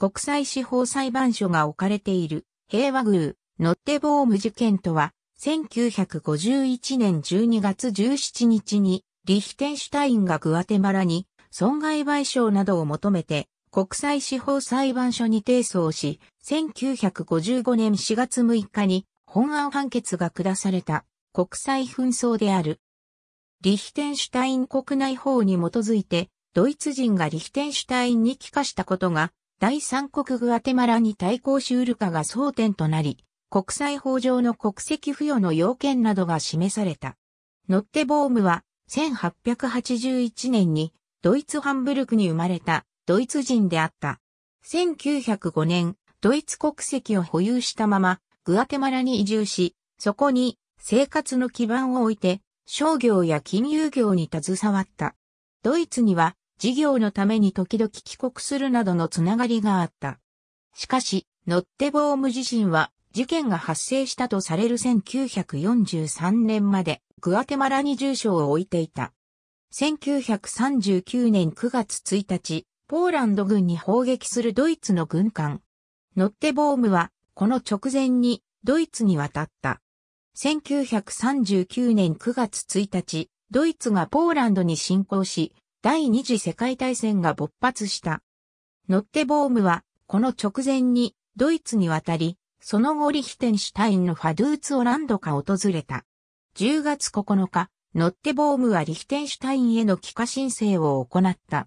国際司法裁判所が置かれている平和宮ノッテボーム事件とは、1951年12月17日にリヒテンシュタインがグアテマラに損害賠償などを求めて国際司法裁判所に提訴をし、1955年4月6日に本案判決が下された国際紛争である。リヒテンシュタイン国内法に基づいて、ドイツ人がリヒテンシュタインに帰化したことが第三国グアテマラに対抗しうるかが争点となり、国際法上の国籍付与の要件などが示された。ノッテボームは1881年にドイツハンブルクに生まれたドイツ人であった。1905年、ドイツ国籍を保有したままグアテマラに移住し、そこに生活の基盤を置いて商業や金融業に携わった。ドイツには事業のために時々帰国するなどのつながりがあった。しかし、ノッテボーム自身は事件が発生したとされる1943年までグアテマラに住所を置いていた。1939年9月1日、ポーランド軍に砲撃するドイツの軍艦。ノッテボームはこの直前にドイツに渡った。1939年9月1日、ドイツがポーランドに侵攻し、第二次世界大戦が勃発した。ノッテボームは、この直前にドイツに渡り、その後リヒテンシュタインのファドゥーツを何度か訪れた。10月9日、ノッテボームはリヒテンシュタインへの帰化申請を行った。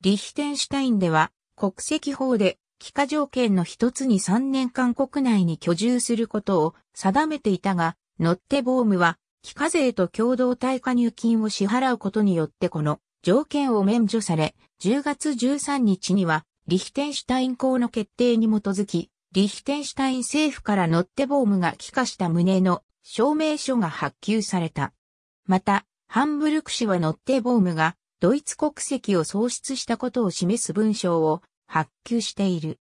リヒテンシュタインでは国籍法で帰化条件の一つに3年間国内に居住することを定めていたが、ノッテボームは帰化税と共同対加入金を支払うことによってこの条件を免除され、10月13日には、リヒテンシュタイン公の決定に基づき、リヒテンシュタイン政府からノッテボームが帰化した旨の証明書が発給された。また、ハンブルク市はノッテボームがドイツ国籍を喪失したことを示す文章を発給している。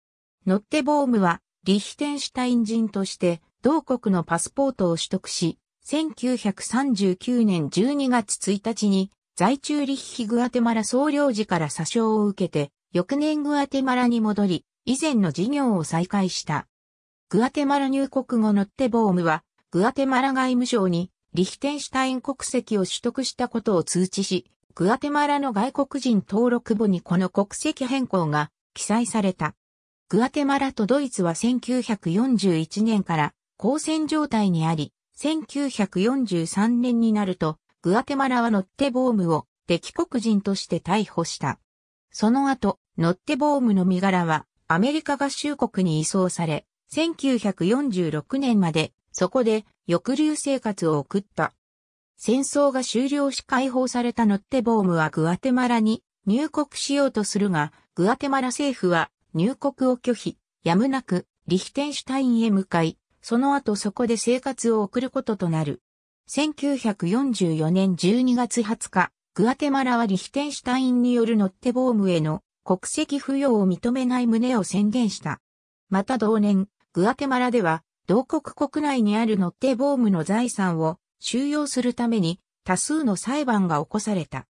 ノッテボームはリヒテンシュタイン人として同国のパスポートを取得し、1939年12月1日に在中立費グアテマラ総領事から詐称を受けて、翌年グアテマラに戻り、以前の事業を再開した。グアテマラ入国後のテボームは、グアテマラ外務省に、リヒテンシュタイン国籍を取得したことを通知し、グアテマラの外国人登録簿にこの国籍変更が記載された。グアテマラとドイツは1941年から交戦状態にあり、1943年になるとグアテマラはノッテボームを敵国人として逮捕した。その後、ノッテボームの身柄はアメリカ合衆国に移送され、1946年までそこで抑留生活を送った。戦争が終了し解放されたノッテボームはグアテマラに入国しようとするが、グアテマラ政府は入国を拒否、やむなくリヒテンシュタインへ向かい、その後そこで生活を送ることとなる。1944年12月20日、グアテマラはリヒテンシュタインによるノッテボームへの国籍不要を認めない旨を宣言した。また同年、グアテマラでは、同国国内にあるノッテボームの財産を収容するために多数の裁判が起こされた。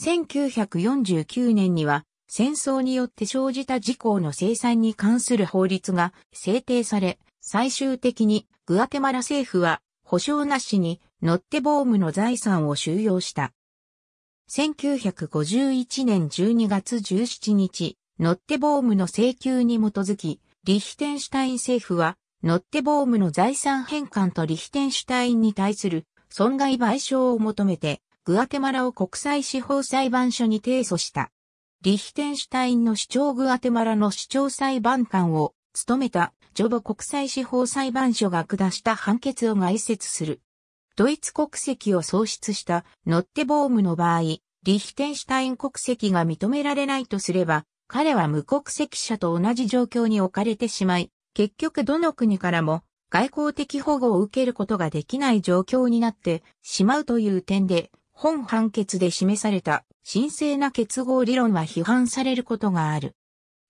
1949年には戦争によって生じた事項の生産に関する法律が制定され、最終的にグアテマラ政府は保証なしにノッテボームの財産を収容した。1951年12月17日、ノッテボームの請求に基づき、リヒテンシュタイン政府は、ノッテボームの財産返還とリヒテンシュタインに対する損害賠償を求めて、グアテマラを国際司法裁判所に提訴した。リヒテンシュタインの主張グアテマラの主張裁判官を務めたジョボ国際司法裁判所が下した判決を外説する。ドイツ国籍を喪失したノッテボームの場合、リヒテンシュタイン国籍が認められないとすれば、彼は無国籍者と同じ状況に置かれてしまい、結局どの国からも外交的保護を受けることができない状況になってしまうという点で、本判決で示された神聖な結合理論は批判されることがある。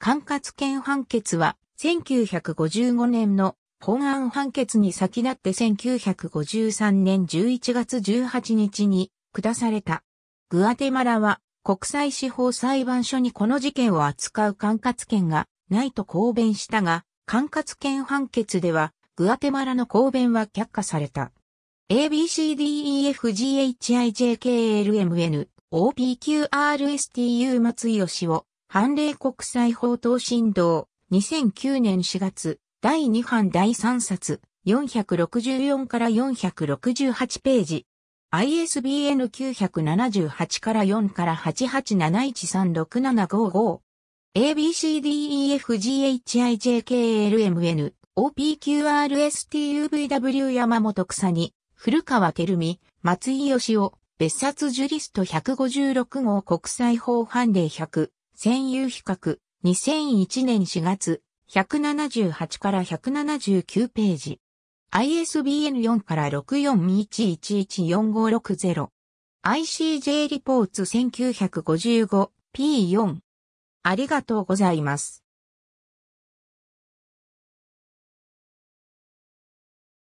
管轄権判決は1955年の本案判決に先立って1953年11月18日に下された。グアテマラは国際司法裁判所にこの事件を扱う管轄権がないと公弁したが、管轄権判決ではグアテマラの公弁は却下された。ABCDEFGHIJKLMN OPQRSTU 松井義を判例国際法等振動2009年4月、第2版第3冊、464から468ページ。ISBN 978から4から887136755。ABCDEFGHIJKLMN OPQRSTUVW 山本草に、古川照美、松井義雄、別冊ジュリスト156号国際法判例100、占有比較、2001年4月、178から179ページ。ISBN 4から6421114560。ICJ リポーツ 1955P4。ありがとうございます。